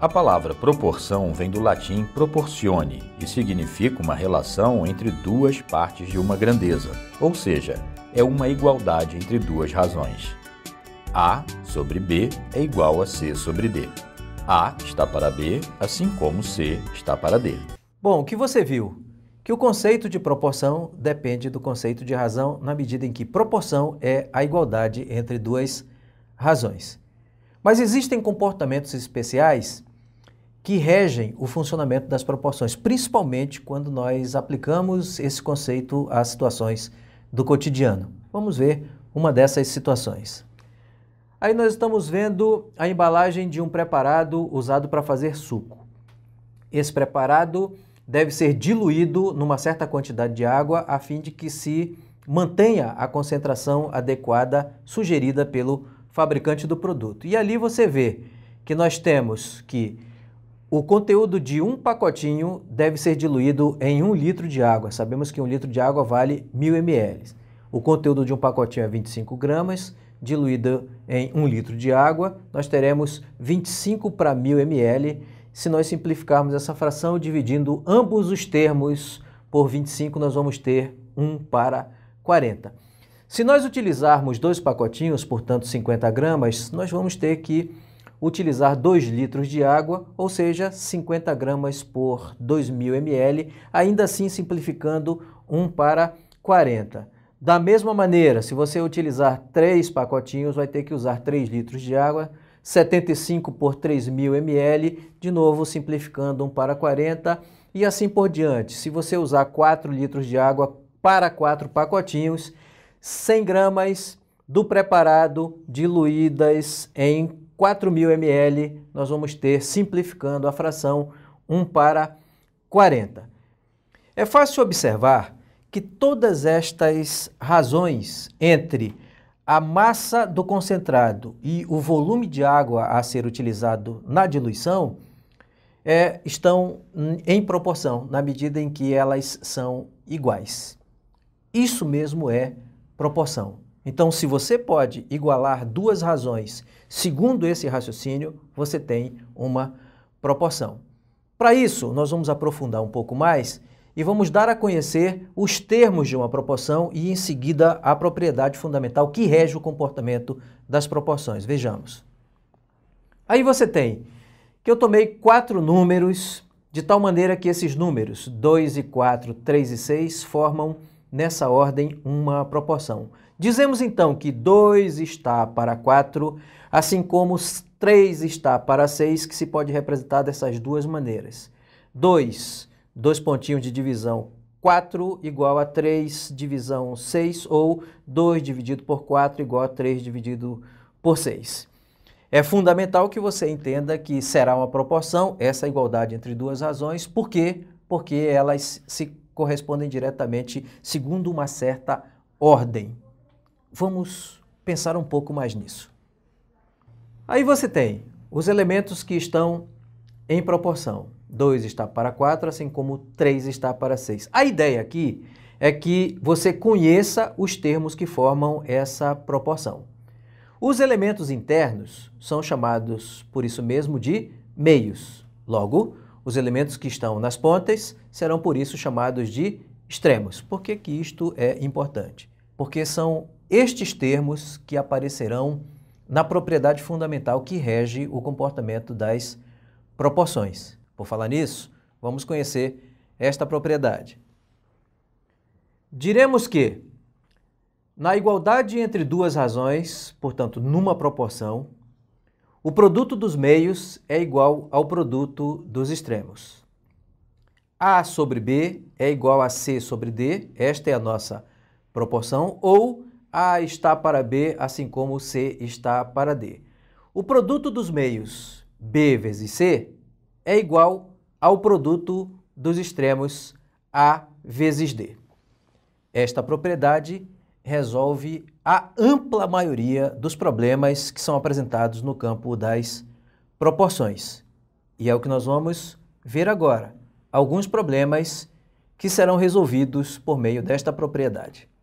A palavra proporção vem do latim proporcione e significa uma relação entre duas partes de uma grandeza, ou seja, é uma igualdade entre duas razões. A sobre B é igual a C sobre D. A está para B, assim como C está para D. Bom, o que você viu? Que o conceito de proporção depende do conceito de razão na medida em que proporção é a igualdade entre duas razões. Mas existem comportamentos especiais que regem o funcionamento das proporções, principalmente quando nós aplicamos esse conceito às situações do cotidiano. Vamos ver uma dessas situações. Aí nós estamos vendo a embalagem de um preparado usado para fazer suco. Esse preparado deve ser diluído numa certa quantidade de água a fim de que se mantenha a concentração adequada sugerida pelo fabricante do produto. E ali você vê que nós temos que o conteúdo de um pacotinho deve ser diluído em um litro de água. Sabemos que um litro de água vale 1.000 ml. O conteúdo de um pacotinho é 25 gramas, diluído em um litro de água, nós teremos 25 para 1.000 ml. Se nós simplificarmos essa fração dividindo ambos os termos por 25, nós vamos ter 1 para 40. Se nós utilizarmos dois pacotinhos, portanto 50 gramas, nós vamos ter que utilizar 2 litros de água, ou seja, 50 gramas por 2.000 ml, ainda assim simplificando 1 para 40. Da mesma maneira, se você utilizar 3 pacotinhos, vai ter que usar 3 litros de água, 75 por 3.000 ml, de novo simplificando 1 para 40 e assim por diante. Se você usar 4 litros de água para 4 pacotinhos, 100 gramas do preparado diluídas em 4.000 ml, nós vamos ter, simplificando a fração, 1 para 40. É fácil observar que todas estas razões entre a massa do concentrado e o volume de água a ser utilizado na diluição é, estão em proporção, na medida em que elas são iguais. Isso mesmo é proporção. Então, se você pode igualar duas razões segundo esse raciocínio, você tem uma proporção. Para isso, nós vamos aprofundar um pouco mais e vamos dar a conhecer os termos de uma proporção e, em seguida, a propriedade fundamental que rege o comportamento das proporções. Vejamos. Aí você tem que eu tomei quatro números, de tal maneira que esses números, 2 e 4, 3 e 6, formam nessa ordem uma proporção. Dizemos então que 2 está para 4, assim como 3 está para 6, que se pode representar dessas duas maneiras. 2, dois pontinhos de divisão 4 igual a 3 divisão 6, ou 2 dividido por 4 igual a 3 dividido por 6. É fundamental que você entenda que será uma proporção, essa igualdade entre duas razões, por quê? Porque elas se correspondem diretamente segundo uma certa ordem. Vamos pensar um pouco mais nisso. Aí você tem os elementos que estão em proporção. 2 está para 4, assim como 3 está para 6. A ideia aqui é que você conheça os termos que formam essa proporção. Os elementos internos são chamados, por isso mesmo, de meios. Logo, os elementos que estão nas pontas serão, por isso, chamados de extremos. Por que, que isto é importante? Porque são estes termos que aparecerão na propriedade fundamental que rege o comportamento das proporções. Por falar nisso, vamos conhecer esta propriedade. Diremos que, na igualdade entre duas razões, portanto, numa proporção, o produto dos meios é igual ao produto dos extremos. A sobre B é igual a C sobre D, esta é a nossa proporção, ou a está para B, assim como C está para D. O produto dos meios B vezes C é igual ao produto dos extremos A vezes D. Esta propriedade resolve a ampla maioria dos problemas que são apresentados no campo das proporções. E é o que nós vamos ver agora. Alguns problemas que serão resolvidos por meio desta propriedade.